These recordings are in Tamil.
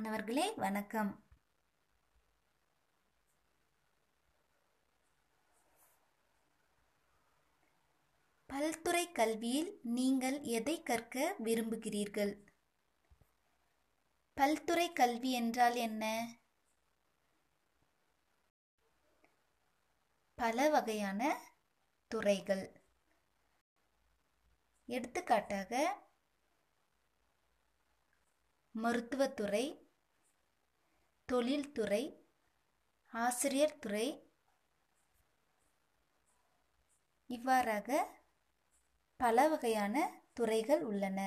மாணவர்களே வணக்கம் பல்துறை கல்வியில் நீங்கள் எதை கற்க விரும்புகிறீர்கள் பல்துறை கல்வி என்றால் என்ன பல வகையான துறைகள் எடுத்துக்காட்டாக மருத்துவத்துறை தொழில்துறை ஆசிரியர் துறை இவ்வாறாக பல வகையான துறைகள் உள்ளன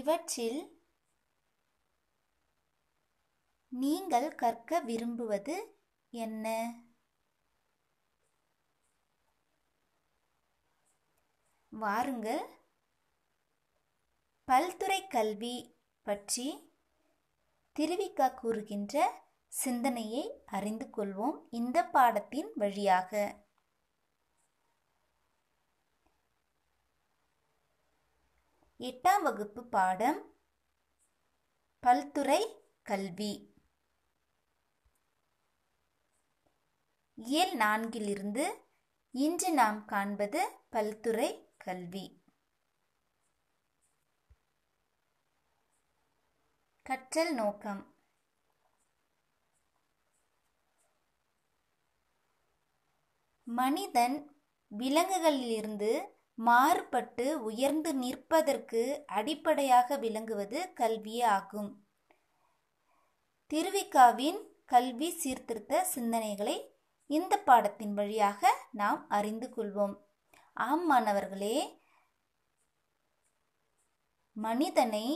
இவற்றில் நீங்கள் கற்க விரும்புவது என்ன வாருங்கள் பல்துறை கல்வி பற்றி திருவிக்கா கூறுகின்ற சிந்தனையை அறிந்து கொள்வோம் இந்த பாடத்தின் வழியாக எட்டாம் வகுப்பு பாடம் பல்துறை கல்வி இயல் நான்கிலிருந்து இன்று நாம் காண்பது பல்துறை கல்வி கற்றல் நோக்கம் மனிதன் விலங்குகளிலிருந்து மாறுபட்டு உயர்ந்து நிற்பதற்கு அடிப்படையாக விளங்குவது கல்வியே ஆகும் திருவிக்காவின் கல்வி சீர்திருத்த சிந்தனைகளை இந்த பாடத்தின் வழியாக நாம் அறிந்து கொள்வோம் ஆம் மாணவர்களே மனிதனை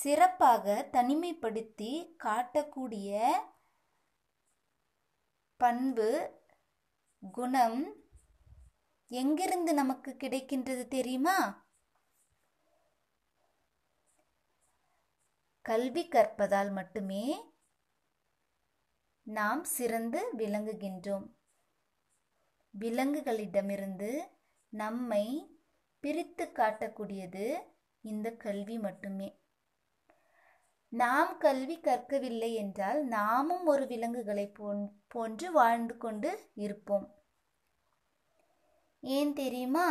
சிறப்பாக தனிமைப்படுத்தி காட்டக்கூடிய பண்பு குணம் எங்கிருந்து நமக்கு கிடைக்கின்றது தெரியுமா கல்வி கற்பதால் மட்டுமே நாம் சிறந்து விளங்குகின்றோம் விலங்குகளிடமிருந்து நம்மை பிரித்து காட்டக்கூடியது இந்த கல்வி மட்டுமே நாம் கல்வி கற்கவில்லை என்றால் நாமும் ஒரு விலங்குகளை போன்று வாழ்ந்து கொண்டு இருப்போம் ஏன் தெரியுமா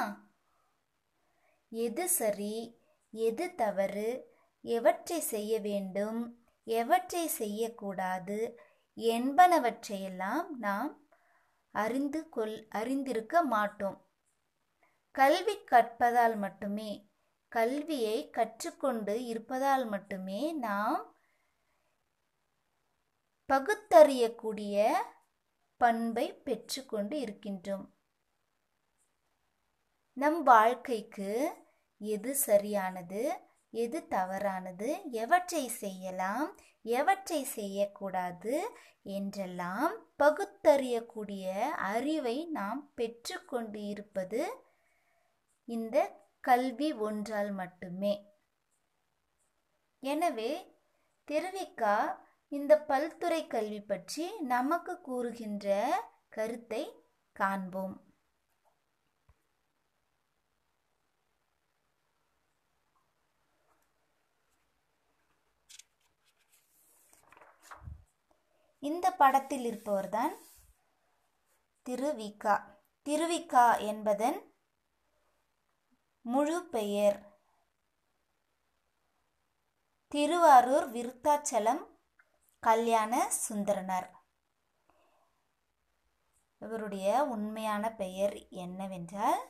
எது சரி எது தவறு எவற்றை செய்ய வேண்டும் எவற்றை செய்யக்கூடாது என்பனவற்றையெல்லாம் நாம் அறிந்து கொள் அறிந்திருக்க மாட்டோம் கல்வி கற்பதால் மட்டுமே கல்வியை கற்றுக்கொண்டு இருப்பதால் மட்டுமே நாம் பகுத்தறியக்கூடிய பண்பை பெற்றுக்கொண்டு இருக்கின்றோம் நம் வாழ்க்கைக்கு எது சரியானது எது தவறானது எவற்றை செய்யலாம் எவற்றை செய்யக்கூடாது என்றெல்லாம் பகுத்தறியக்கூடிய அறிவை நாம் பெற்றுக்கொண்டு இருப்பது இந்த கல்வி ஒன்றால் மட்டுமே எனவே தெருவிக்கா இந்த பல்துறை கல்வி பற்றி நமக்கு கூறுகின்ற கருத்தை காண்போம் இந்த படத்தில் இருப்பவர்தான் திருவிக்கா திருவிக்கா என்பதன் முழு பெயர் திருவாரூர் விருத்தாச்சலம் கல்யாண சுந்தரனார் இவருடைய உண்மையான பெயர் என்னவென்றால்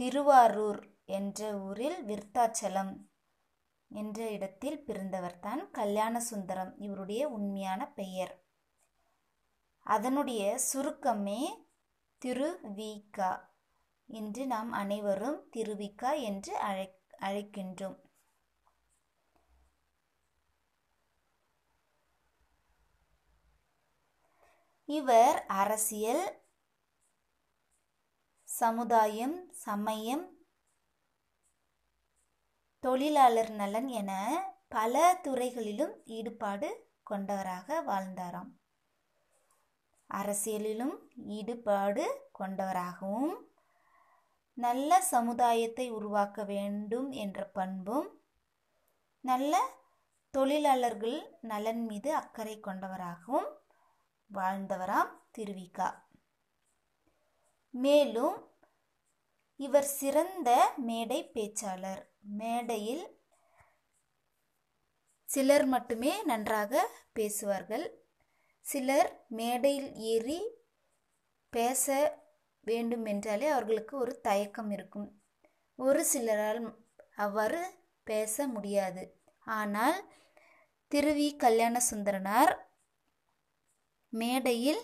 திருவாரூர் என்ற ஊரில் விருத்தாச்சலம் என்ற இடத்தில் பிறந்தவர்தான் கல்யாண சுந்தரம் இவருடைய உண்மையான பெயர் அதனுடைய சுருக்கமே திரு இன்று நாம் அனைவரும் திருவிக்கா என்று அழை அழைக்கின்றோம் இவர் அரசியல் சமுதாயம் சமயம் தொழிலாளர் நலன் என பல துறைகளிலும் ஈடுபாடு கொண்டவராக வாழ்ந்தாராம் அரசியலிலும் ஈடுபாடு கொண்டவராகவும் நல்ல சமுதாயத்தை உருவாக்க வேண்டும் என்ற பண்பும் நல்ல தொழிலாளர்கள் நலன் மீது அக்கறை கொண்டவராகவும் வாழ்ந்தவராம் திருவிகா மேலும் இவர் சிறந்த மேடை பேச்சாளர் மேடையில் சிலர் மட்டுமே நன்றாக பேசுவார்கள் சிலர் மேடையில் ஏறி பேச வேண்டும் என்றாலே அவர்களுக்கு ஒரு தயக்கம் இருக்கும் ஒரு சிலரால் அவ்வாறு பேச முடியாது ஆனால் திருவி கல்யாண சுந்தரனார் மேடையில்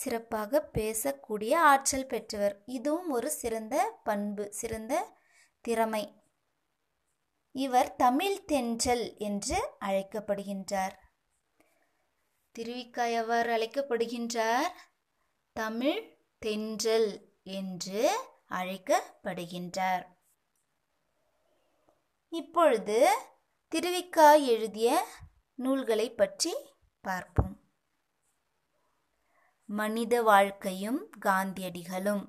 சிறப்பாக பேசக்கூடிய ஆற்றல் பெற்றவர் இதுவும் ஒரு சிறந்த பண்பு சிறந்த திறமை இவர் தமிழ் தென்றல் என்று அழைக்கப்படுகின்றார் திருவிக்காய் அவ்வாறு அழைக்கப்படுகின்றார் தமிழ் தென்றல் என்று அழைக்கப்படுகின்றார் இப்பொழுது திருவிக்கா எழுதிய நூல்களை பற்றி பார்ப்போம் மனித வாழ்க்கையும் காந்தியடிகளும்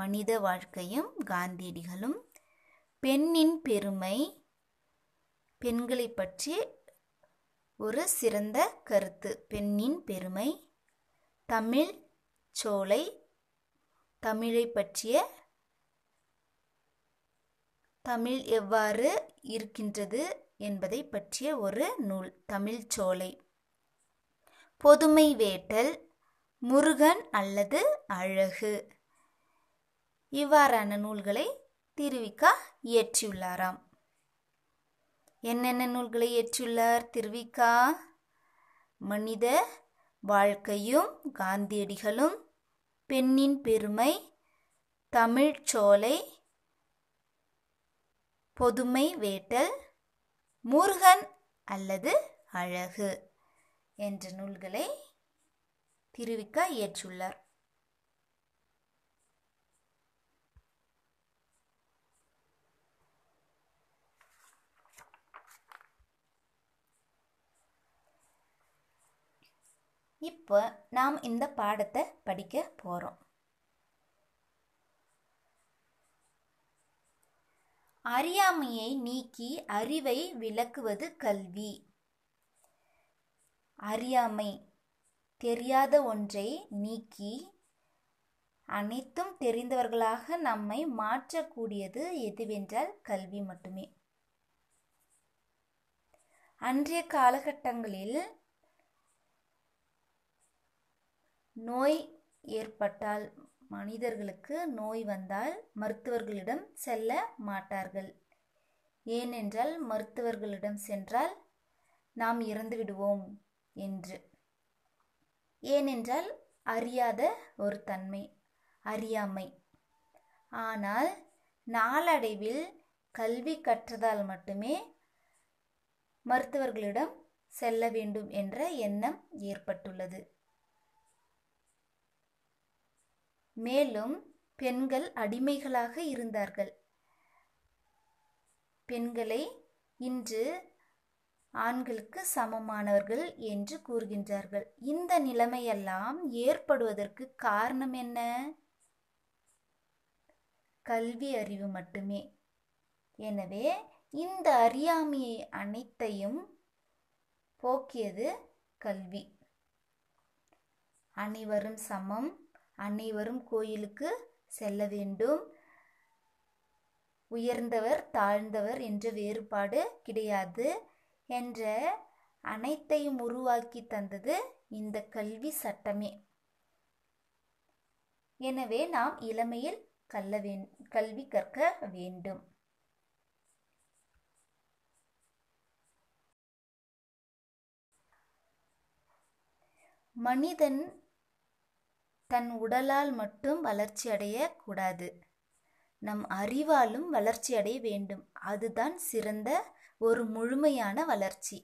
மனித வாழ்க்கையும் காந்தியடிகளும் பெண்ணின் பெருமை பெண்களை பற்றி ஒரு சிறந்த கருத்து பெண்ணின் பெருமை தமிழ் சோலை தமிழை பற்றிய தமிழ் எவ்வாறு இருக்கின்றது என்பதை பற்றிய ஒரு நூல் தமிழ் சோலை பொதுமை வேட்டல் முருகன் அல்லது அழகு இவ்வாறான நூல்களை திருவிக்கா இயற்றியுள்ளாராம் என்னென்ன நூல்களை இயற்றியுள்ளார் திருவிக்கா மனித வாழ்க்கையும் காந்தியடிகளும் பெண்ணின் பெருமை தமிழ்ச்சோலை பொதுமை வேட்டல் முருகன் அல்லது அழகு என்ற நூல்களை திருவிக்க இயற்றுள்ளார் இப்போ நாம் இந்த பாடத்தை படிக்க போகிறோம் அறியாமையை நீக்கி அறிவை விளக்குவது கல்வி அறியாமை தெரியாத ஒன்றை நீக்கி அனைத்தும் தெரிந்தவர்களாக நம்மை மாற்றக்கூடியது எதுவென்றால் கல்வி மட்டுமே அன்றைய காலகட்டங்களில் நோய் ஏற்பட்டால் மனிதர்களுக்கு நோய் வந்தால் மருத்துவர்களிடம் செல்ல மாட்டார்கள் ஏனென்றால் மருத்துவர்களிடம் சென்றால் நாம் இறந்து விடுவோம் என்று ஏனென்றால் அறியாத ஒரு தன்மை அறியாமை ஆனால் நாளடைவில் கல்வி கற்றதால் மட்டுமே மருத்துவர்களிடம் செல்ல வேண்டும் என்ற எண்ணம் ஏற்பட்டுள்ளது மேலும் பெண்கள் அடிமைகளாக இருந்தார்கள் பெண்களை இன்று ஆண்களுக்கு சமமானவர்கள் என்று கூறுகின்றார்கள் இந்த நிலைமையெல்லாம் ஏற்படுவதற்கு காரணம் என்ன கல்வி அறிவு மட்டுமே எனவே இந்த அறியாமையை அனைத்தையும் போக்கியது கல்வி அனைவரும் சமம் அனைவரும் கோயிலுக்கு செல்ல வேண்டும் உயர்ந்தவர் தாழ்ந்தவர் என்ற வேறுபாடு கிடையாது என்ற அனைத்தையும் உருவாக்கி தந்தது இந்த கல்வி சட்டமே எனவே நாம் இளமையில் கல்ல கல்வி கற்க வேண்டும் மனிதன் தன் உடலால் மட்டும் வளர்ச்சி அடையக்கூடாது நம் அறிவாலும் வளர்ச்சி அடைய வேண்டும் அதுதான் சிறந்த ஒரு முழுமையான வளர்ச்சி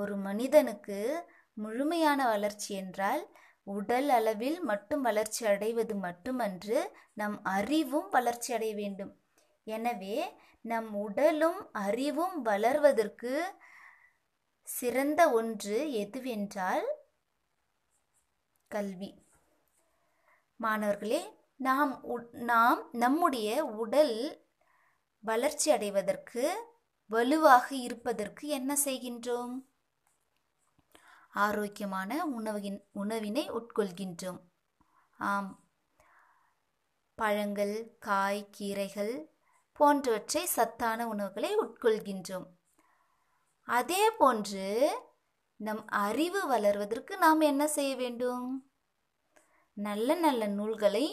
ஒரு மனிதனுக்கு முழுமையான வளர்ச்சி என்றால் உடல் அளவில் மட்டும் வளர்ச்சி அடைவது மட்டுமன்று நம் அறிவும் வளர்ச்சி அடைய வேண்டும் எனவே நம் உடலும் அறிவும் வளர்வதற்கு சிறந்த ஒன்று எதுவென்றால் கல்வி மாணவர்களே நாம் நாம் நம்முடைய உடல் வளர்ச்சி அடைவதற்கு வலுவாக இருப்பதற்கு என்ன செய்கின்றோம் ஆரோக்கியமான உணவின் உணவினை உட்கொள்கின்றோம் ஆம் பழங்கள் காய் கீரைகள் போன்றவற்றை சத்தான உணவுகளை உட்கொள்கின்றோம் அதே போன்று நம் அறிவு வளர்வதற்கு நாம் என்ன செய்ய வேண்டும் நல்ல நல்ல நூல்களை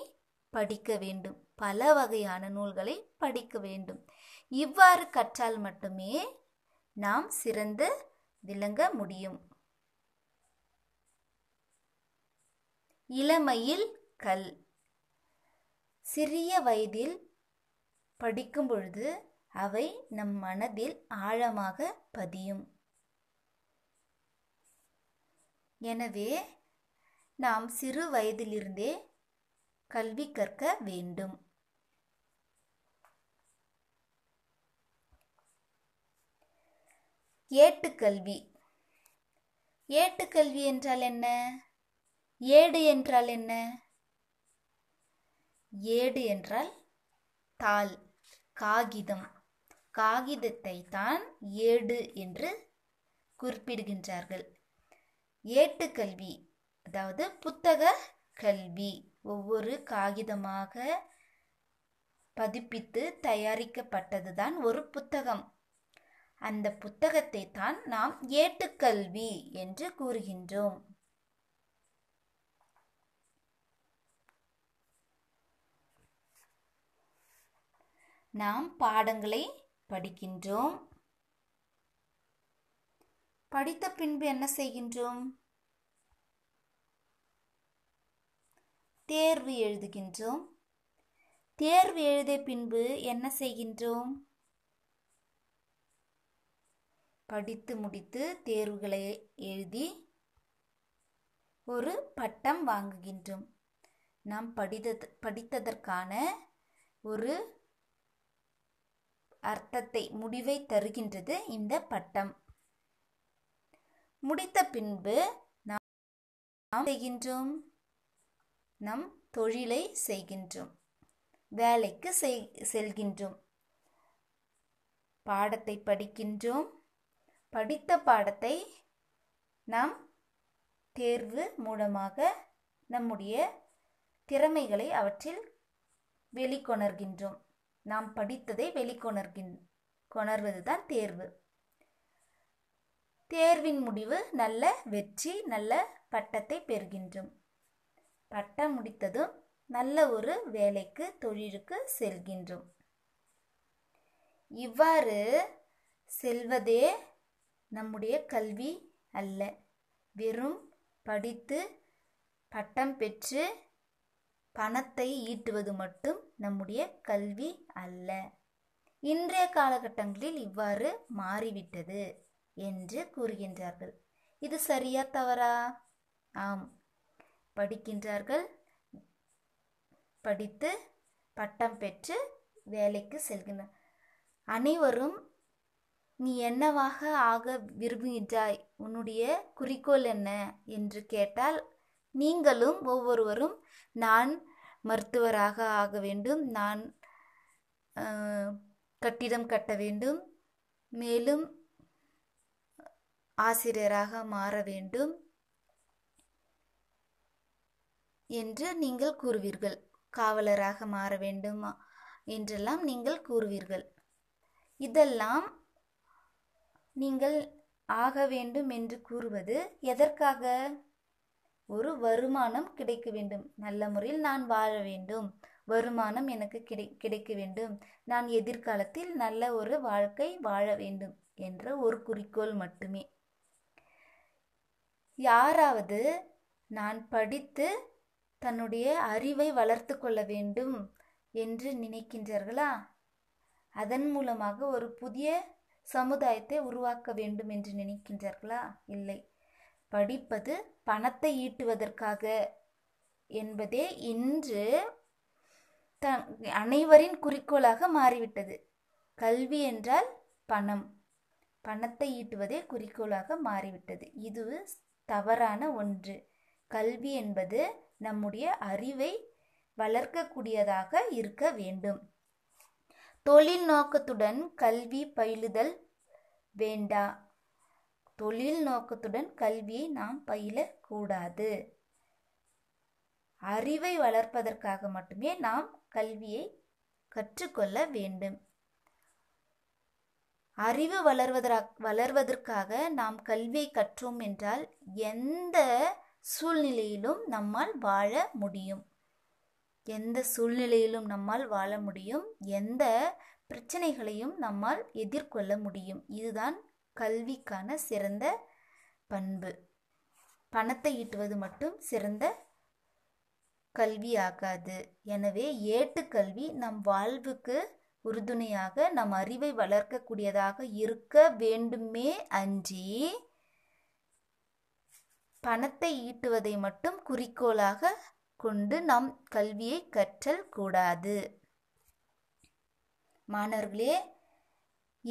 படிக்க வேண்டும் பல வகையான நூல்களை படிக்க வேண்டும் இவ்வாறு கற்றால் மட்டுமே நாம் சிறந்து விளங்க முடியும் இளமையில் கல் சிறிய வயதில் படிக்கும் பொழுது அவை நம் மனதில் ஆழமாக பதியும் எனவே நாம் சிறு வயதிலிருந்தே கல்வி கற்க வேண்டும் ஏட்டுக்கல்வி ஏட்டுக்கல்வி என்றால் என்ன ஏடு என்றால் என்ன ஏடு என்றால் தாள் காகிதம் காகிதத்தை தான் ஏடு என்று குறிப்பிடுகின்றார்கள் ஏட்டுக்கல்வி அதாவது புத்தக கல்வி ஒவ்வொரு காகிதமாக பதிப்பித்து தயாரிக்கப்பட்டது தான் ஒரு புத்தகம் அந்த புத்தகத்தை தான் நாம் ஏட்டுக்கல்வி என்று கூறுகின்றோம் நாம் பாடங்களை படிக்கின்றோம் படித்த பின்பு என்ன செய்கின்றோம் தேர்வு எழுதுகின்றோம் தேர்வு எழுதிய பின்பு என்ன செய்கின்றோம் படித்து முடித்து தேர்வுகளை எழுதி ஒரு பட்டம் வாங்குகின்றோம் நாம் படித படித்ததற்கான ஒரு அர்த்தத்தை முடிவை தருகின்றது இந்த பட்டம் முடித்த பின்பு நாம் செய்கின்றோம் நம் தொழிலை செய்கின்றோம் வேலைக்கு செல்கின்றோம் பாடத்தை படிக்கின்றோம் படித்த பாடத்தை நாம் தேர்வு மூலமாக நம்முடைய திறமைகளை அவற்றில் வெளிக்கொணர்கின்றோம் நாம் படித்ததை வெளிக்கொணர்கின் கொணர்வது தான் தேர்வு தேர்வின் முடிவு நல்ல வெற்றி நல்ல பட்டத்தை பெறுகின்றோம் பட்டம் முடித்ததும் நல்ல ஒரு வேலைக்கு தொழிலுக்கு செல்கின்றோம் இவ்வாறு செல்வதே நம்முடைய கல்வி அல்ல வெறும் படித்து பட்டம் பெற்று பணத்தை ஈட்டுவது மட்டும் நம்முடைய கல்வி அல்ல இன்றைய காலகட்டங்களில் இவ்வாறு மாறிவிட்டது என்று கூறுகின்றார்கள் இது சரியா தவறா ஆம் படிக்கின்றார்கள் படித்து பட்டம் பெற்று வேலைக்கு செல்கின்றனர் அனைவரும் நீ என்னவாக ஆக விரும்புகின்றாய் உன்னுடைய குறிக்கோள் என்ன என்று கேட்டால் நீங்களும் ஒவ்வொருவரும் நான் மருத்துவராக ஆக வேண்டும் நான் கட்டிடம் கட்ட வேண்டும் மேலும் ஆசிரியராக மாற வேண்டும் என்று நீங்கள் கூறுவீர்கள் காவலராக மாற வேண்டுமா என்றெல்லாம் நீங்கள் கூறுவீர்கள் இதெல்லாம் நீங்கள் ஆக வேண்டும் என்று கூறுவது எதற்காக ஒரு வருமானம் கிடைக்க வேண்டும் நல்ல முறையில் நான் வாழ வேண்டும் வருமானம் எனக்கு கிடை கிடைக்க வேண்டும் நான் எதிர்காலத்தில் நல்ல ஒரு வாழ்க்கை வாழ வேண்டும் என்ற ஒரு குறிக்கோள் மட்டுமே யாராவது நான் படித்து தன்னுடைய அறிவை வளர்த்து கொள்ள வேண்டும் என்று நினைக்கின்றார்களா அதன் மூலமாக ஒரு புதிய சமுதாயத்தை உருவாக்க வேண்டும் என்று நினைக்கின்றார்களா இல்லை படிப்பது பணத்தை ஈட்டுவதற்காக என்பதே இன்று த அனைவரின் குறிக்கோளாக மாறிவிட்டது கல்வி என்றால் பணம் பணத்தை ஈட்டுவதே குறிக்கோளாக மாறிவிட்டது இது தவறான ஒன்று கல்வி என்பது நம்முடைய அறிவை வளர்க்கக்கூடியதாக இருக்க வேண்டும் தொழில் நோக்கத்துடன் கல்வி பயிலுதல் வேண்டா தொழில் நோக்கத்துடன் கல்வியை நாம் பயிலக்கூடாது அறிவை வளர்ப்பதற்காக மட்டுமே நாம் கல்வியை கற்றுக்கொள்ள வேண்டும் அறிவு வளர்வதற்காக வளர்வதற்காக நாம் கல்வியை கற்றோம் என்றால் எந்த சூழ்நிலையிலும் நம்மால் வாழ முடியும் எந்த சூழ்நிலையிலும் நம்மால் வாழ முடியும் எந்த பிரச்சனைகளையும் நம்மால் எதிர்கொள்ள முடியும் இதுதான் கல்விக்கான சிறந்த பண்பு பணத்தை ஈட்டுவது மட்டும் சிறந்த கல்வி ஆகாது எனவே கல்வி நம் வாழ்வுக்கு உறுதுணையாக நம் அறிவை வளர்க்கக்கூடியதாக இருக்க வேண்டுமே அன்றி பணத்தை ஈட்டுவதை மட்டும் குறிக்கோளாக கொண்டு நாம் கல்வியை கற்றல் கூடாது மாணவர்களே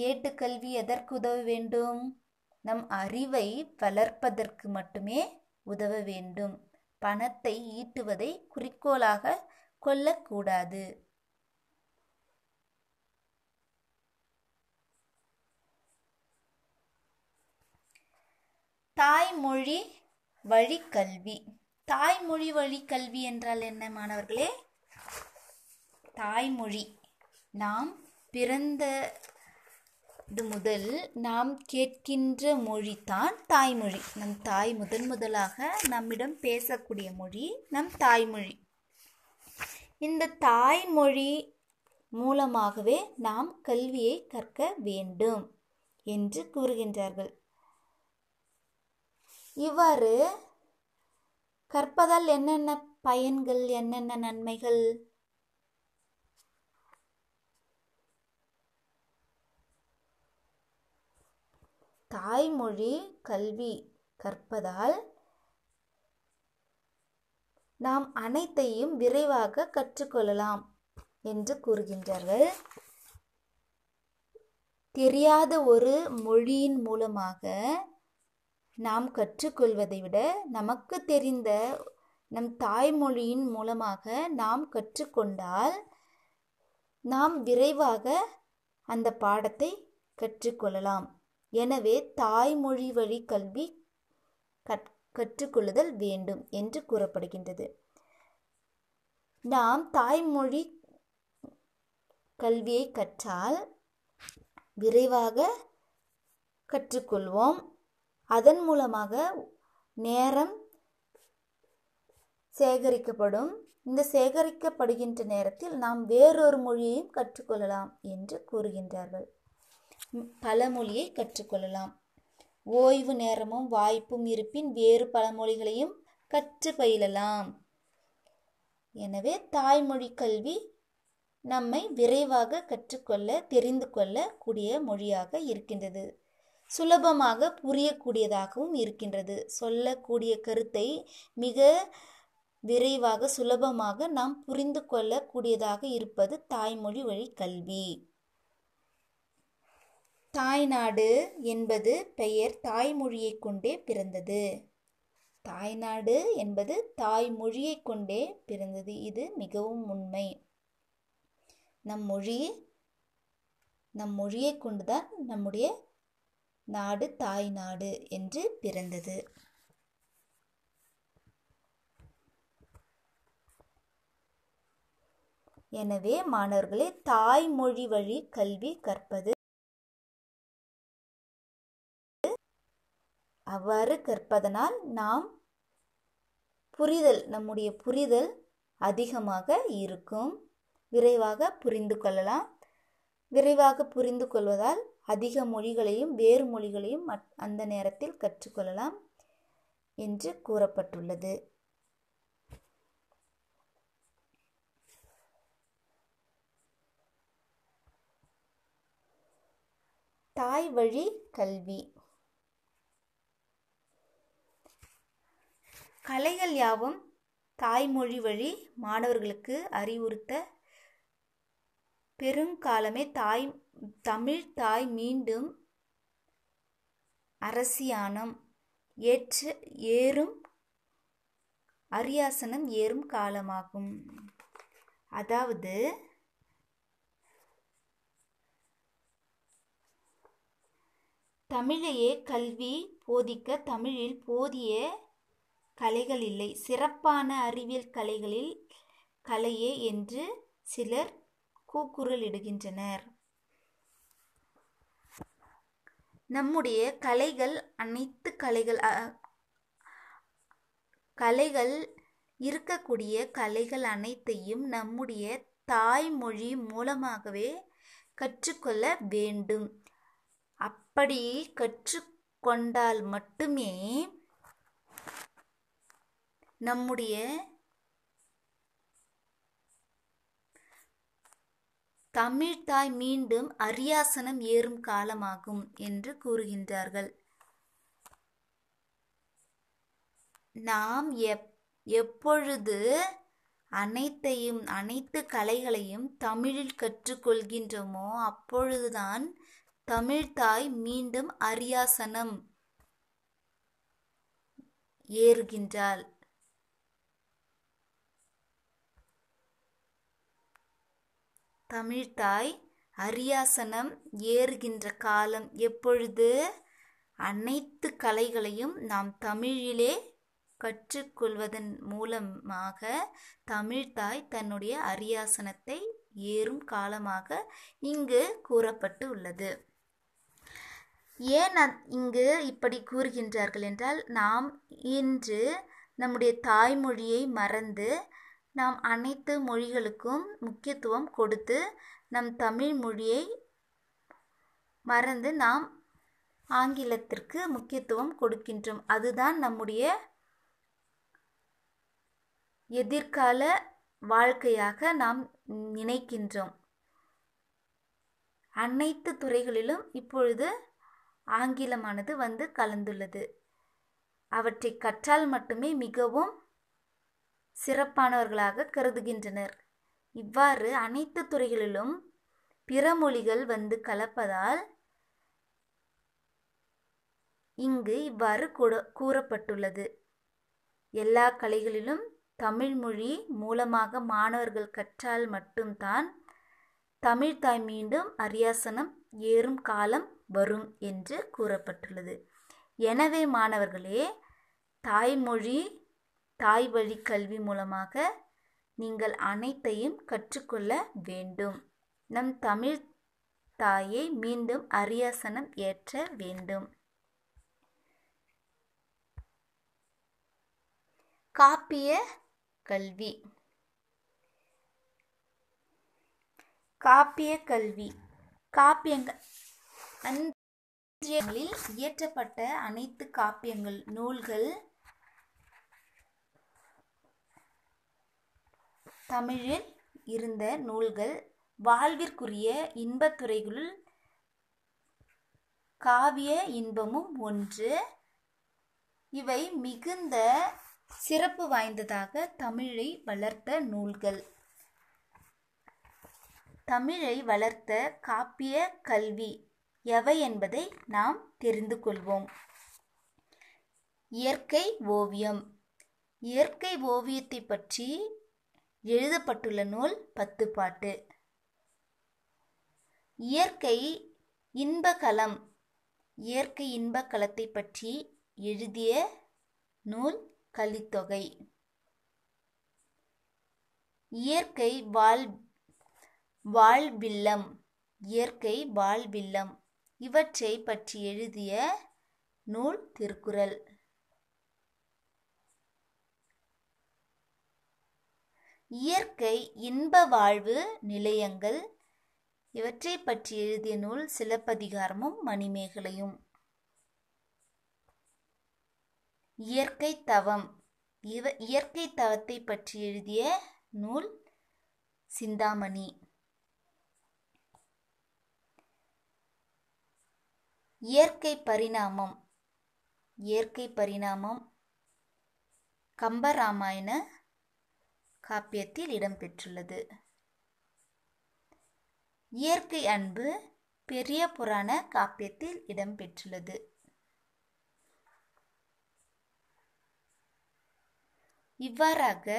ஏட்டுக்கல்வி எதற்கு உதவ வேண்டும் நம் அறிவை வளர்ப்பதற்கு மட்டுமே உதவ வேண்டும் பணத்தை ஈட்டுவதை குறிக்கோளாக கொள்ளக்கூடாது தாய்மொழி வழிக்கல்வி தாய்மொழி வழிக்கல்வி என்றால் என்ன மாணவர்களே தாய்மொழி நாம் பிறந்த இது முதல் நாம் கேட்கின்ற மொழி தான் தாய்மொழி நம் தாய் முதன் முதலாக நம்மிடம் பேசக்கூடிய மொழி நம் தாய்மொழி இந்த தாய்மொழி மூலமாகவே நாம் கல்வியை கற்க வேண்டும் என்று கூறுகின்றார்கள் இவ்வாறு கற்பதால் என்னென்ன பயன்கள் என்னென்ன நன்மைகள் தாய்மொழி கல்வி கற்பதால் நாம் அனைத்தையும் விரைவாக கற்றுக்கொள்ளலாம் என்று கூறுகின்றார்கள் தெரியாத ஒரு மொழியின் மூலமாக நாம் கற்றுக்கொள்வதை விட நமக்கு தெரிந்த நம் தாய்மொழியின் மூலமாக நாம் கற்றுக்கொண்டால் நாம் விரைவாக அந்த பாடத்தை கற்றுக்கொள்ளலாம் எனவே தாய்மொழி வழி கல்வி கற்றுக்கொள்ளுதல் வேண்டும் என்று கூறப்படுகின்றது நாம் தாய்மொழி கல்வியை கற்றால் விரைவாக கற்றுக்கொள்வோம் அதன் மூலமாக நேரம் சேகரிக்கப்படும் இந்த சேகரிக்கப்படுகின்ற நேரத்தில் நாம் வேறொரு மொழியையும் கற்றுக்கொள்ளலாம் என்று கூறுகின்றார்கள் பல மொழியை கற்றுக்கொள்ளலாம் ஓய்வு நேரமும் வாய்ப்பும் இருப்பின் வேறு பல மொழிகளையும் கற்று பயிலலாம் எனவே தாய்மொழி கல்வி நம்மை விரைவாக கற்றுக்கொள்ள தெரிந்து கொள்ளக்கூடிய மொழியாக இருக்கின்றது சுலபமாக புரியக்கூடியதாகவும் இருக்கின்றது சொல்லக்கூடிய கருத்தை மிக விரைவாக சுலபமாக நாம் புரிந்து கொள்ளக்கூடியதாக இருப்பது தாய்மொழி வழி கல்வி தாய்நாடு என்பது பெயர் தாய்மொழியை கொண்டே பிறந்தது தாய்நாடு என்பது தாய்மொழியை கொண்டே பிறந்தது இது மிகவும் உண்மை நம் மொழி நம் மொழியை கொண்டுதான் நம்முடைய நாடு தாய் நாடு என்று பிறந்தது எனவே மாணவர்களே தாய்மொழி வழி கல்வி கற்பது அவ்வாறு கற்பதனால் நாம் புரிதல் நம்முடைய புரிதல் அதிகமாக இருக்கும் விரைவாக புரிந்து கொள்ளலாம் விரைவாக புரிந்து கொள்வதால் அதிக மொழிகளையும் வேறு மொழிகளையும் அந்த நேரத்தில் கற்றுக்கொள்ளலாம் என்று கூறப்பட்டுள்ளது தாய் வழி கல்வி கலைகள் யாவும் தாய்மொழி வழி மாணவர்களுக்கு அறிவுறுத்த பெருங்காலமே தாய் தமிழ் தாய் மீண்டும் அரசியானம் ஏற்று ஏறும் அரியாசனம் ஏறும் காலமாகும் அதாவது தமிழையே கல்வி போதிக்க தமிழில் போதிய கலைகள் இல்லை சிறப்பான அறிவியல் கலைகளில் கலையே என்று சிலர் கூக்குரலிடுகின்றனர் நம்முடைய கலைகள் அனைத்து கலைகள் கலைகள் இருக்கக்கூடிய கலைகள் அனைத்தையும் நம்முடைய தாய்மொழி மூலமாகவே கற்றுக்கொள்ள வேண்டும் அப்படி கற்றுக்கொண்டால் மட்டுமே நம்முடைய தமிழ்தாய் மீண்டும் அரியாசனம் ஏறும் காலமாகும் என்று கூறுகின்றார்கள் நாம் எப் எப்பொழுது அனைத்தையும் அனைத்து கலைகளையும் தமிழில் கற்றுக்கொள்கின்றோமோ அப்பொழுதுதான் தமிழ்தாய் மீண்டும் அரியாசனம் ஏறுகின்றாள் தமிழ்தாய் அரியாசனம் ஏறுகின்ற காலம் எப்பொழுது அனைத்து கலைகளையும் நாம் தமிழிலே கற்றுக்கொள்வதன் மூலமாக தமிழ்தாய் தன்னுடைய அரியாசனத்தை ஏறும் காலமாக இங்கு கூறப்பட்டு உள்ளது ஏன் இங்கு இப்படி கூறுகின்றார்கள் என்றால் நாம் இன்று நம்முடைய தாய்மொழியை மறந்து நாம் அனைத்து மொழிகளுக்கும் முக்கியத்துவம் கொடுத்து நம் தமிழ் மொழியை மறந்து நாம் ஆங்கிலத்திற்கு முக்கியத்துவம் கொடுக்கின்றோம் அதுதான் நம்முடைய எதிர்கால வாழ்க்கையாக நாம் நினைக்கின்றோம் அனைத்து துறைகளிலும் இப்பொழுது ஆங்கிலமானது வந்து கலந்துள்ளது அவற்றை கற்றால் மட்டுமே மிகவும் சிறப்பானவர்களாக கருதுகின்றனர் இவ்வாறு அனைத்து துறைகளிலும் பிற மொழிகள் வந்து கலப்பதால் இங்கு இவ்வாறு கூறப்பட்டுள்ளது எல்லா கலைகளிலும் தமிழ் மொழி மூலமாக மாணவர்கள் கற்றால் மட்டும்தான் தமிழ்தாய் மீண்டும் அரியாசனம் ஏறும் காலம் வரும் என்று கூறப்பட்டுள்ளது எனவே மாணவர்களே தாய்மொழி தாய் வழி கல்வி மூலமாக நீங்கள் அனைத்தையும் கற்றுக்கொள்ள வேண்டும் நம் தமிழ் தாயை மீண்டும் அரியாசனம் ஏற்ற வேண்டும் காப்பிய கல்வி காப்பிய கல்வி காப்பியங்கள் இயற்றப்பட்ட அனைத்து காப்பியங்கள் நூல்கள் தமிழில் இருந்த நூல்கள் வாழ்விற்குரிய இன்பத்துறைகளுள் காவிய இன்பமும் ஒன்று இவை மிகுந்த சிறப்பு வாய்ந்ததாக தமிழை வளர்த்த நூல்கள் தமிழை வளர்த்த காப்பிய கல்வி எவை என்பதை நாம் தெரிந்து கொள்வோம் இயற்கை ஓவியம் இயற்கை ஓவியத்தை பற்றி எழுதப்பட்டுள்ள நூல் பத்துப்பாட்டு இயற்கை இன்பகலம் இயற்கை இன்பகலத்தை பற்றி எழுதிய நூல் கலித்தொகை இயற்கை வாழ் வாழ்வில்லம் இயற்கை வாழ்வில்லம் இவற்றை பற்றி எழுதிய நூல் திருக்குறள் இயற்கை இன்ப வாழ்வு நிலையங்கள் இவற்றைப் பற்றி எழுதிய நூல் சிலப்பதிகாரமும் மணிமேகலையும் இயற்கை தவம் இவ இயற்கை தவத்தை பற்றி எழுதிய நூல் சிந்தாமணி இயற்கை பரிணாமம் இயற்கை பரிணாமம் கம்பராமாயண காப்பியத்தில் இடம்பெற்றுள்ளது இயற்கை அன்பு பெரிய புராண காப்பியத்தில் இடம்பெற்றுள்ளது இவ்வாறாக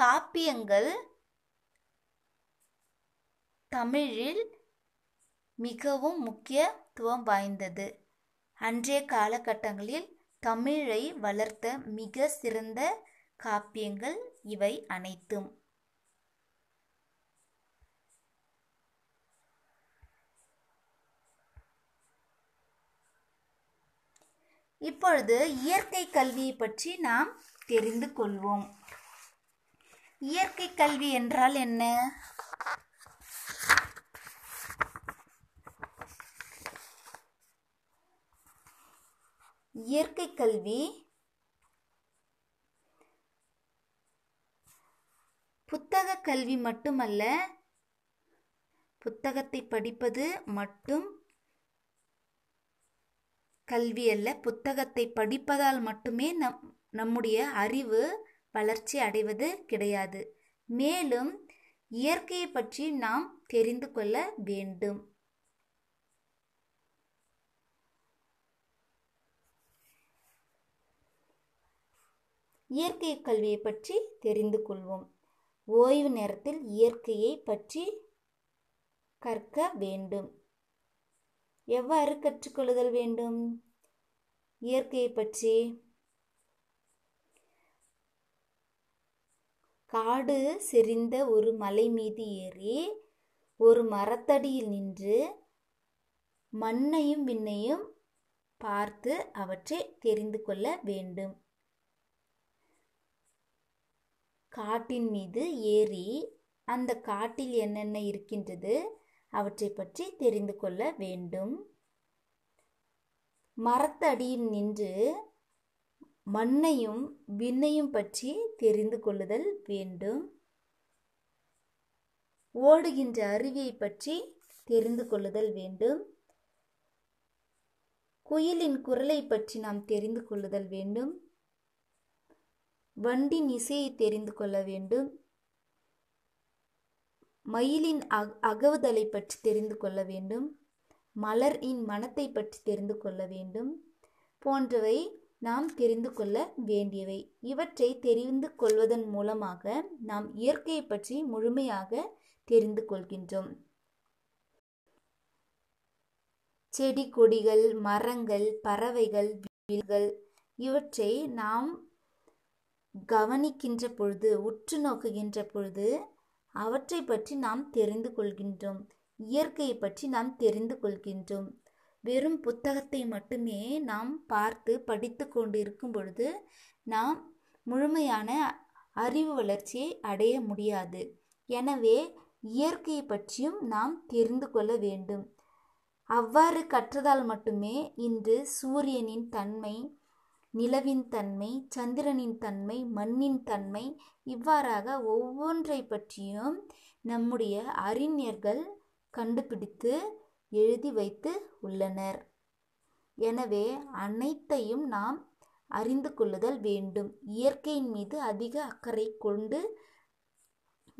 காப்பியங்கள் தமிழில் மிகவும் முக்கியத்துவம் வாய்ந்தது அன்றைய காலகட்டங்களில் தமிழை வளர்த்த மிக சிறந்த காப்பியங்கள் இவை அனைத்தும் இப்பொழுது இயற்கை கல்வியை பற்றி நாம் தெரிந்து கொள்வோம் இயற்கை கல்வி என்றால் என்ன இயற்கை கல்வி கல்வி மட்டுமல்ல புத்தகத்தை படிப்பது மட்டும் கல்வி அல்ல புத்தகத்தை படிப்பதால் மட்டுமே நம் நம்முடைய அறிவு வளர்ச்சி அடைவது கிடையாது மேலும் இயற்கையை பற்றி நாம் தெரிந்து கொள்ள வேண்டும் இயற்கை கல்வியை பற்றி தெரிந்து கொள்வோம் ஓய்வு நேரத்தில் இயற்கையை பற்றி கற்க வேண்டும் எவ்வாறு கற்றுக்கொள்ளுதல் வேண்டும் இயற்கையை பற்றி காடு செறிந்த ஒரு மலை மீது ஏறி ஒரு மரத்தடியில் நின்று மண்ணையும் விண்ணையும் பார்த்து அவற்றை தெரிந்து கொள்ள வேண்டும் காட்டின் மீது ஏறி அந்த காட்டில் என்னென்ன இருக்கின்றது அவற்றை பற்றி தெரிந்து கொள்ள வேண்டும் மரத்தடியில் நின்று மண்ணையும் விண்ணையும் பற்றி தெரிந்து கொள்ளுதல் வேண்டும் ஓடுகின்ற அருவியை பற்றி தெரிந்து கொள்ளுதல் வேண்டும் குயிலின் குரலை பற்றி நாம் தெரிந்து கொள்ளுதல் வேண்டும் வண்டி இசையை தெரிந்து கொள்ள வேண்டும் மயிலின் அக அகவுதலை பற்றி தெரிந்து கொள்ள வேண்டும் மலரின் மனத்தை பற்றி தெரிந்து கொள்ள வேண்டும் போன்றவை நாம் தெரிந்து கொள்ள வேண்டியவை இவற்றை தெரிந்து கொள்வதன் மூலமாக நாம் இயற்கையை பற்றி முழுமையாக தெரிந்து கொள்கின்றோம் செடி கொடிகள் மரங்கள் பறவைகள் இவற்றை நாம் கவனிக்கின்ற பொழுது உற்று நோக்குகின்ற பொழுது அவற்றை பற்றி நாம் தெரிந்து கொள்கின்றோம் இயற்கையை பற்றி நாம் தெரிந்து கொள்கின்றோம் வெறும் புத்தகத்தை மட்டுமே நாம் பார்த்து படித்து கொண்டு இருக்கும் பொழுது நாம் முழுமையான அறிவு வளர்ச்சியை அடைய முடியாது எனவே இயற்கையை பற்றியும் நாம் தெரிந்து கொள்ள வேண்டும் அவ்வாறு கற்றதால் மட்டுமே இன்று சூரியனின் தன்மை நிலவின் தன்மை சந்திரனின் தன்மை மண்ணின் தன்மை இவ்வாறாக ஒவ்வொன்றை பற்றியும் நம்முடைய அறிஞர்கள் கண்டுபிடித்து எழுதி வைத்து உள்ளனர் எனவே அனைத்தையும் நாம் அறிந்து கொள்ளுதல் வேண்டும் இயற்கையின் மீது அதிக அக்கறை கொண்டு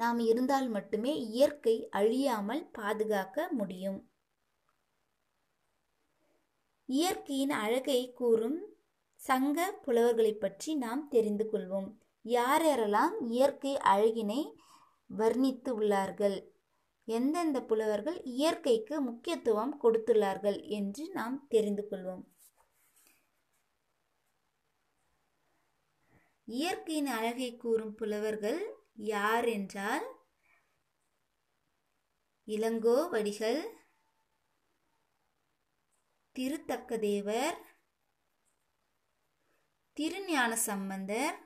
நாம் இருந்தால் மட்டுமே இயற்கை அழியாமல் பாதுகாக்க முடியும் இயற்கையின் அழகை கூறும் சங்க புலவர்களை பற்றி நாம் தெரிந்து கொள்வோம் யார் யாரெல்லாம் இயற்கை அழகினை வர்ணித்து உள்ளார்கள் எந்தெந்த புலவர்கள் இயற்கைக்கு முக்கியத்துவம் கொடுத்துள்ளார்கள் என்று நாம் தெரிந்து கொள்வோம் இயற்கையின் அழகை கூறும் புலவர்கள் யார் என்றால் இளங்கோ வடிகள் திருத்தக்கதேவர் திருஞான சம்பந்தர்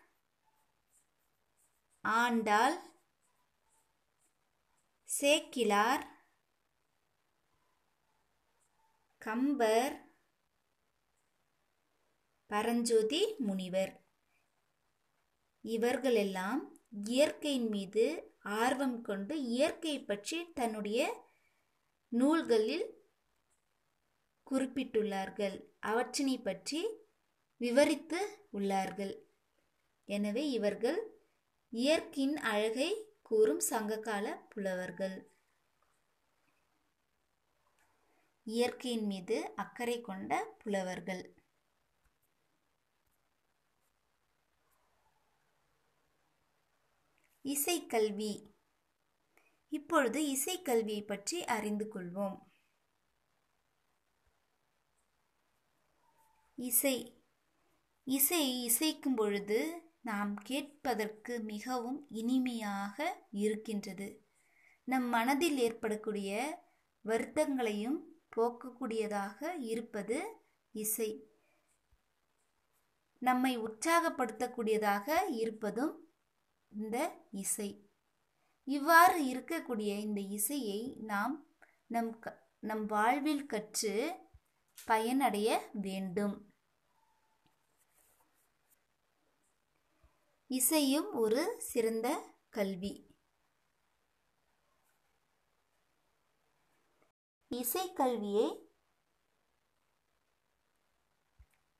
ஆண்டாள் சேக்கிலார் கம்பர் பரஞ்சோதி முனிவர் இவர்களெல்லாம் இயற்கையின் மீது ஆர்வம் கொண்டு இயற்கை பற்றி தன்னுடைய நூல்களில் குறிப்பிட்டுள்ளார்கள் அவற்றினை பற்றி விவரித்து உள்ளார்கள் எனவே இவர்கள் இயற்கையின் அழகை கூறும் சங்ககால புலவர்கள் இயற்கையின் மீது அக்கறை கொண்ட புலவர்கள் இசைக்கல்வி இப்பொழுது இசைக்கல்வியை பற்றி அறிந்து கொள்வோம் இசை இசையை இசைக்கும் பொழுது நாம் கேட்பதற்கு மிகவும் இனிமையாக இருக்கின்றது நம் மனதில் ஏற்படக்கூடிய வருத்தங்களையும் போக்கக்கூடியதாக இருப்பது இசை நம்மை உற்சாகப்படுத்தக்கூடியதாக இருப்பதும் இந்த இசை இவ்வாறு இருக்கக்கூடிய இந்த இசையை நாம் நம் நம் வாழ்வில் கற்று பயனடைய வேண்டும் இசையும் ஒரு சிறந்த கல்வி இசைக்கல்வியை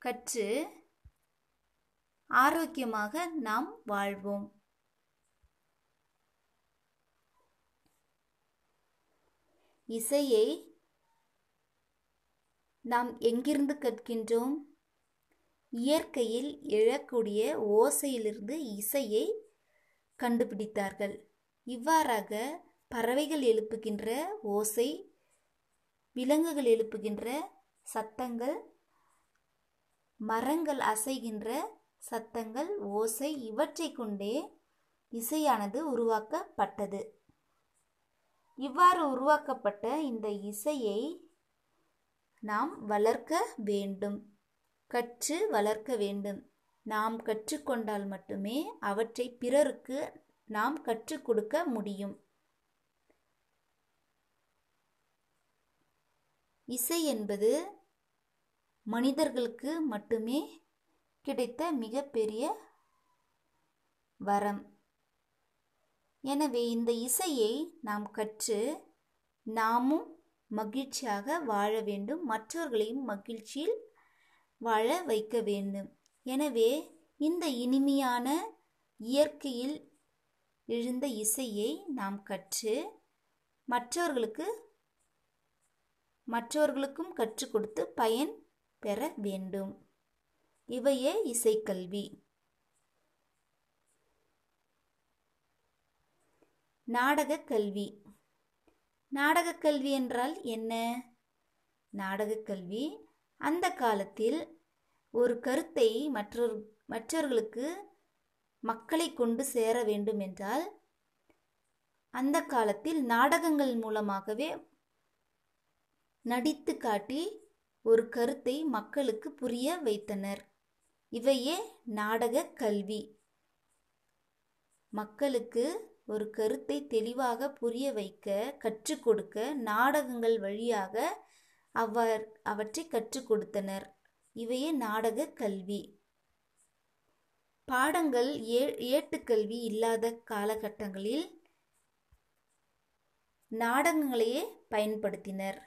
கற்று ஆரோக்கியமாக நாம் வாழ்வோம் இசையை நாம் எங்கிருந்து கற்கின்றோம் இயற்கையில் எழக்கூடிய ஓசையிலிருந்து இசையை கண்டுபிடித்தார்கள் இவ்வாறாக பறவைகள் எழுப்புகின்ற ஓசை விலங்குகள் எழுப்புகின்ற சத்தங்கள் மரங்கள் அசைகின்ற சத்தங்கள் ஓசை இவற்றை கொண்டே இசையானது உருவாக்கப்பட்டது இவ்வாறு உருவாக்கப்பட்ட இந்த இசையை நாம் வளர்க்க வேண்டும் கற்று வளர்க்க வேண்டும் நாம் கற்றுக்கொண்டால் மட்டுமே அவற்றை பிறருக்கு நாம் கற்றுக் கொடுக்க முடியும் இசை என்பது மனிதர்களுக்கு மட்டுமே கிடைத்த மிகப்பெரிய வரம் எனவே இந்த இசையை நாம் கற்று நாமும் மகிழ்ச்சியாக வாழ வேண்டும் மற்றவர்களையும் மகிழ்ச்சியில் வாழ வைக்க வேண்டும் எனவே இந்த இனிமையான இயற்கையில் எழுந்த இசையை நாம் கற்று மற்றவர்களுக்கு மற்றவர்களுக்கும் கற்றுக் கொடுத்து பயன் பெற வேண்டும் இவையே இசைக்கல்வி நாடகக் கல்வி நாடகக் கல்வி என்றால் என்ன நாடகக் கல்வி அந்த காலத்தில் ஒரு கருத்தை மற்றொரு மற்றவர்களுக்கு மக்களை கொண்டு சேர வேண்டும் என்றால் அந்த காலத்தில் நாடகங்கள் மூலமாகவே நடித்து காட்டி ஒரு கருத்தை மக்களுக்கு புரிய வைத்தனர் இவையே நாடக கல்வி மக்களுக்கு ஒரு கருத்தை தெளிவாக புரிய வைக்க கற்றுக் கொடுக்க நாடகங்கள் வழியாக அவர் அவற்றை கற்றுக் கொடுத்தனர் இவையே நாடக கல்வி பாடங்கள் ஏ ஏட்டுக்கல்வி இல்லாத காலகட்டங்களில் நாடகங்களையே பயன்படுத்தினர்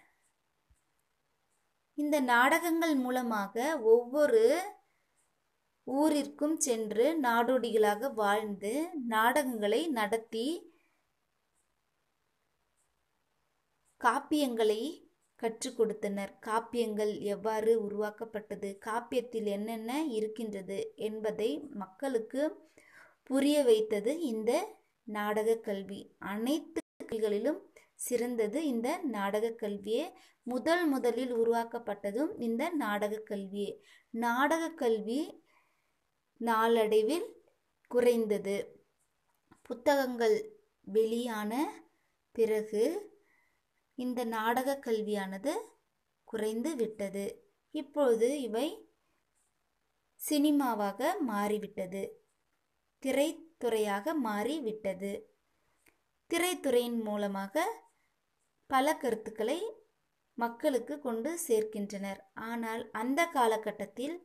இந்த நாடகங்கள் மூலமாக ஒவ்வொரு ஊரிற்கும் சென்று நாடோடிகளாக வாழ்ந்து நாடகங்களை நடத்தி காப்பியங்களை கற்றுக் கொடுத்தனர் காப்பியங்கள் எவ்வாறு உருவாக்கப்பட்டது காப்பியத்தில் என்னென்ன இருக்கின்றது என்பதை மக்களுக்கு புரிய வைத்தது இந்த நாடக கல்வி அனைத்து கல்விகளிலும் சிறந்தது இந்த நாடக கல்வியே முதல் முதலில் உருவாக்கப்பட்டதும் இந்த நாடக கல்வியே நாடக கல்வி நாளடைவில் குறைந்தது புத்தகங்கள் வெளியான பிறகு இந்த நாடக கல்வியானது குறைந்து விட்டது இப்பொழுது இவை சினிமாவாக மாறிவிட்டது திரைத்துறையாக மாறிவிட்டது திரைத்துறையின் மூலமாக பல கருத்துக்களை மக்களுக்கு கொண்டு சேர்க்கின்றனர் ஆனால் அந்த காலகட்டத்தில்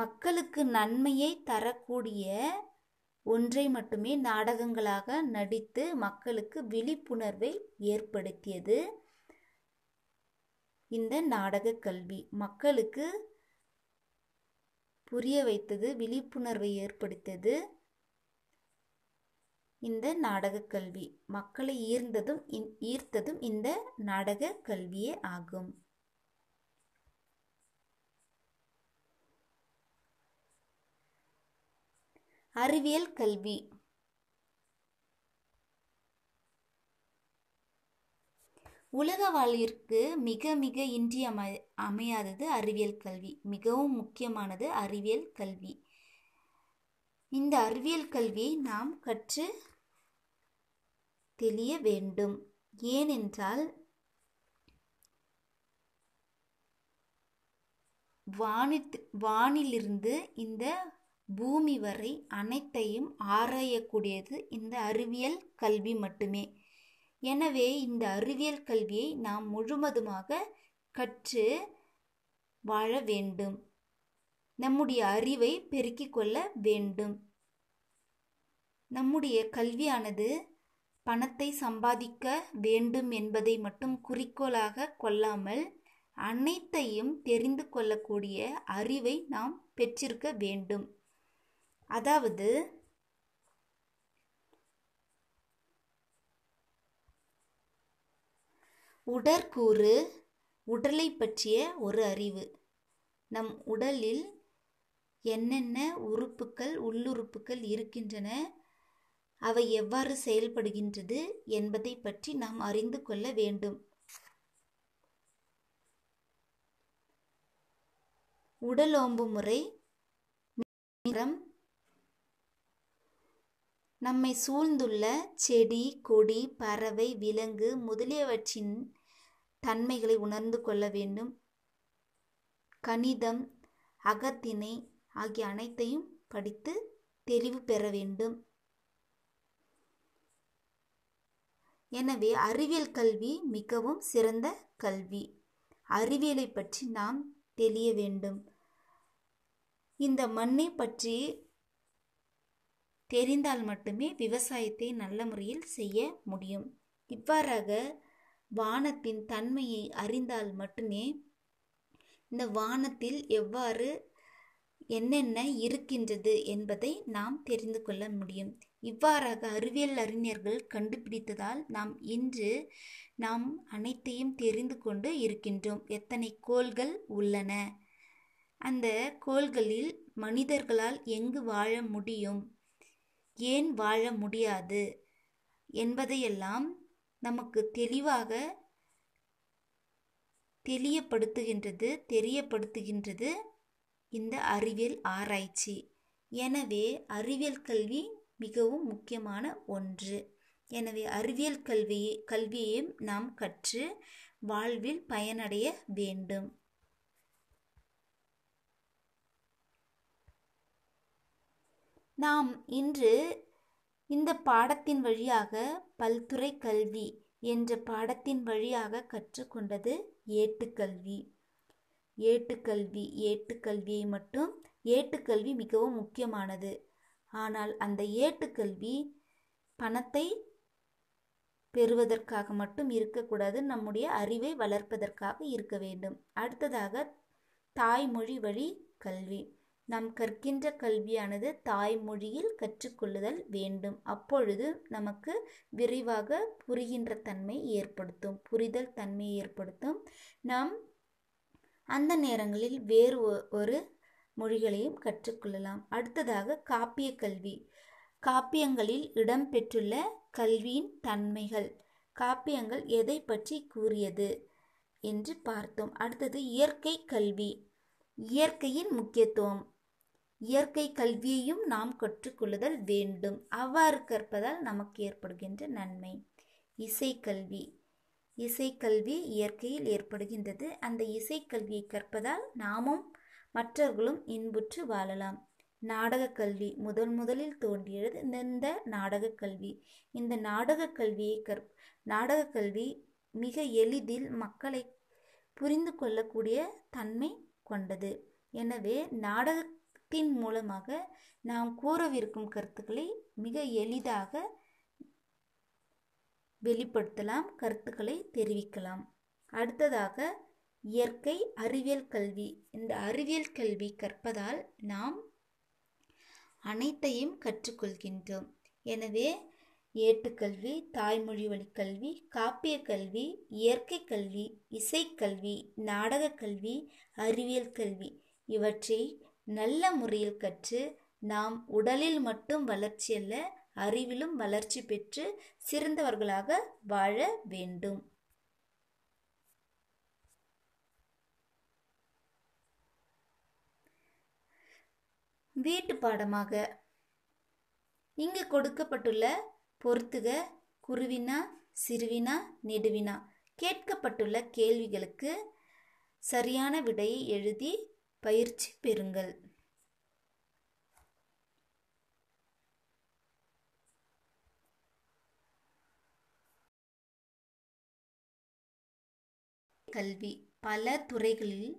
மக்களுக்கு நன்மையை தரக்கூடிய ஒன்றை மட்டுமே நாடகங்களாக நடித்து மக்களுக்கு விழிப்புணர்வை ஏற்படுத்தியது இந்த நாடக கல்வி மக்களுக்கு புரிய வைத்தது விழிப்புணர்வை ஏற்படுத்தியது இந்த நாடக கல்வி மக்களை ஈர்ந்ததும் ஈர்த்ததும் இந்த நாடக கல்வியே ஆகும் அறிவியல் கல்வி உலக வாழ்விற்கு மிக மிக இன்றி அமை அமையாதது அறிவியல் கல்வி மிகவும் முக்கியமானது அறிவியல் கல்வி இந்த அறிவியல் கல்வியை நாம் கற்று தெளிய வேண்டும் ஏனென்றால் வானித் வானிலிருந்து இந்த பூமி வரை அனைத்தையும் ஆராயக்கூடியது இந்த அறிவியல் கல்வி மட்டுமே எனவே இந்த அறிவியல் கல்வியை நாம் முழுவதுமாக கற்று வாழ வேண்டும் நம்முடைய அறிவை பெருக்கிக் கொள்ள வேண்டும் நம்முடைய கல்வியானது பணத்தை சம்பாதிக்க வேண்டும் என்பதை மட்டும் குறிக்கோளாக கொள்ளாமல் அனைத்தையும் தெரிந்து கொள்ளக்கூடிய அறிவை நாம் பெற்றிருக்க வேண்டும் அதாவது உடற்கூறு உடலை பற்றிய ஒரு அறிவு நம் உடலில் என்னென்ன உறுப்புக்கள் உள்ளுறுப்புக்கள் இருக்கின்றன அவை எவ்வாறு செயல்படுகின்றது என்பதை பற்றி நாம் அறிந்து கொள்ள வேண்டும் உடலோம்பு முறை நம்மை சூழ்ந்துள்ள செடி கொடி பறவை விலங்கு முதலியவற்றின் தன்மைகளை உணர்ந்து கொள்ள வேண்டும் கணிதம் அகத்திணை ஆகிய அனைத்தையும் படித்து தெளிவு பெற வேண்டும் எனவே அறிவியல் கல்வி மிகவும் சிறந்த கல்வி அறிவியலை பற்றி நாம் தெளிய வேண்டும் இந்த மண்ணை பற்றி தெரிந்தால் மட்டுமே விவசாயத்தை நல்ல முறையில் செய்ய முடியும் இவ்வாறாக வானத்தின் தன்மையை அறிந்தால் மட்டுமே இந்த வானத்தில் எவ்வாறு என்னென்ன இருக்கின்றது என்பதை நாம் தெரிந்து கொள்ள முடியும் இவ்வாறாக அறிவியல் அறிஞர்கள் கண்டுபிடித்ததால் நாம் இன்று நாம் அனைத்தையும் தெரிந்து கொண்டு இருக்கின்றோம் எத்தனை கோள்கள் உள்ளன அந்த கோள்களில் மனிதர்களால் எங்கு வாழ முடியும் ஏன் வாழ முடியாது என்பதையெல்லாம் நமக்கு தெளிவாக தெளியப்படுத்துகின்றது தெரியப்படுத்துகின்றது இந்த அறிவியல் ஆராய்ச்சி எனவே அறிவியல் கல்வி மிகவும் முக்கியமான ஒன்று எனவே அறிவியல் கல்வியை கல்வியையும் நாம் கற்று வாழ்வில் பயனடைய வேண்டும் நாம் இன்று இந்த பாடத்தின் வழியாக பல்துறை கல்வி என்ற பாடத்தின் வழியாக கற்றுக்கொண்டது ஏட்டுக்கல்வி ஏட்டுக்கல்வி ஏட்டுக்கல்வியை மட்டும் ஏட்டுக்கல்வி மிகவும் முக்கியமானது ஆனால் அந்த ஏட்டுக்கல்வி பணத்தை பெறுவதற்காக மட்டும் இருக்கக்கூடாது நம்முடைய அறிவை வளர்ப்பதற்காக இருக்க வேண்டும் அடுத்ததாக தாய்மொழி வழி கல்வி நாம் கற்கின்ற கல்வியானது தாய்மொழியில் கற்றுக்கொள்ளுதல் வேண்டும் அப்பொழுது நமக்கு விரிவாக புரிகின்ற தன்மை ஏற்படுத்தும் புரிதல் தன்மை ஏற்படுத்தும் நாம் அந்த நேரங்களில் வேறு ஒரு மொழிகளையும் கற்றுக்கொள்ளலாம் அடுத்ததாக காப்பிய கல்வி காப்பியங்களில் இடம்பெற்றுள்ள கல்வியின் தன்மைகள் காப்பியங்கள் எதை பற்றி கூறியது என்று பார்த்தோம் அடுத்தது இயற்கை கல்வி இயற்கையின் முக்கியத்துவம் இயற்கை கல்வியையும் நாம் கற்றுக்கொள்ளுதல் வேண்டும் அவ்வாறு கற்பதால் நமக்கு ஏற்படுகின்ற நன்மை இசைக்கல்வி இசைக்கல்வி இயற்கையில் ஏற்படுகின்றது அந்த இசைக்கல்வியை கற்பதால் நாமும் மற்றவர்களும் இன்புற்று வாழலாம் நாடகக் கல்வி முதல் முதலில் தோன்றியது இந்த நாடகக் கல்வி இந்த நாடகக் கல்வியை கற் நாடகக் கல்வி மிக எளிதில் மக்களை புரிந்து கொள்ளக்கூடிய தன்மை கொண்டது எனவே நாடக பின் மூலமாக நாம் கூறவிருக்கும் கருத்துக்களை மிக எளிதாக வெளிப்படுத்தலாம் கருத்துக்களை தெரிவிக்கலாம் அடுத்ததாக இயற்கை அறிவியல் கல்வி இந்த அறிவியல் கல்வி கற்பதால் நாம் அனைத்தையும் கற்றுக்கொள்கின்றோம் எனவே ஏட்டுக்கல்வி தாய்மொழி வழி கல்வி காப்பிய கல்வி இயற்கை கல்வி இசைக்கல்வி நாடகக் கல்வி அறிவியல் கல்வி இவற்றை நல்ல முறையில் கற்று நாம் உடலில் மட்டும் வளர்ச்சி அல்ல அறிவிலும் வளர்ச்சி பெற்று சிறந்தவர்களாக வாழ வேண்டும் வீட்டு பாடமாக இங்கு கொடுக்கப்பட்டுள்ள பொறுத்துக குருவினா சிறுவினா நெடுவினா கேட்கப்பட்டுள்ள கேள்விகளுக்கு சரியான விடையை எழுதி பயிற்சி பெறுங்கள் கல்வி பல துறைகளில்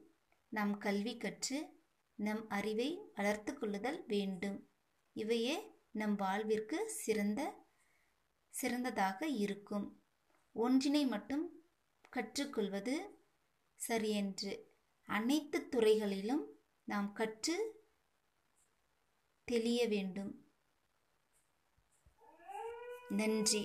நாம் கல்வி கற்று நம் அறிவை வளர்த்து கொள்ளுதல் வேண்டும் இவையே நம் வாழ்விற்கு சிறந்த சிறந்ததாக இருக்கும் ஒன்றினை மட்டும் கற்றுக்கொள்வது சரியென்று அனைத்து துறைகளிலும் நாம் கற்று தெளிய வேண்டும் நன்றி